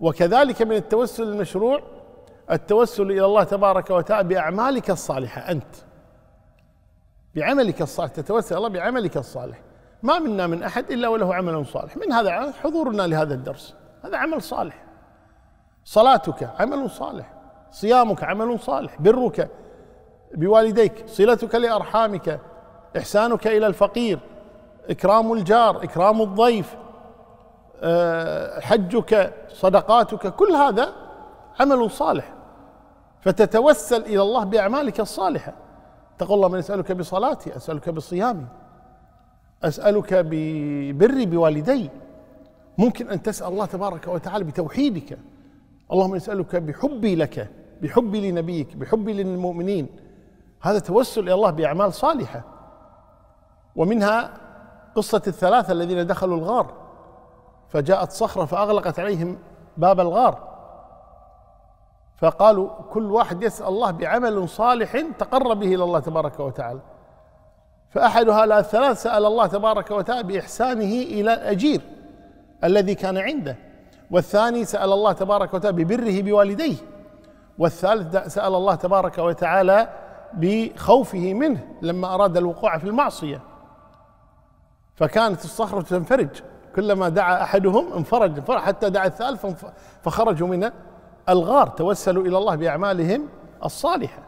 وكذلك من التوسل المشروع التوسل الى الله تبارك وتعالى باعمالك الصالحه انت بعملك الصالح تتوسل الله بعملك الصالح ما منا من احد الا وله عمل صالح من هذا حضورنا لهذا الدرس هذا عمل صالح صلاتك عمل صالح صيامك عمل صالح برك بوالديك صلتك لارحامك احسانك الى الفقير اكرام الجار اكرام الضيف آه، حجك صدقاتك كل هذا عمل صالح فتتوسل إلى الله بأعمالك الصالحة تقول اللهم أسألك بصلاتي أسألك بصيامي أسألك ببري بوالدي ممكن أن تسأل الله تبارك وتعالى بتوحيدك اللهم أسألك بحبي لك بحبي لنبيك بحبي للمؤمنين هذا توسل إلى الله بأعمال صالحة ومنها قصة الثلاثة الذين دخلوا الغار فجاءت صخرة فأغلقت عليهم باب الغار فقالوا كل واحد يسأل الله بعمل صالح تقرب به إلى الله تبارك وتعالى فأحد هؤلاء الثلاث سأل الله تبارك وتعالى بإحسانه إلى الأجير الذي كان عنده والثاني سأل الله تبارك وتعالى ببره بوالديه والثالث سأل الله تبارك وتعالى بخوفه منه لما أراد الوقوع في المعصية فكانت الصخرة تنفرج كلما دعا احدهم انفرج حتى دعا الثالث فخرجوا من الغار توسلوا الى الله باعمالهم الصالحه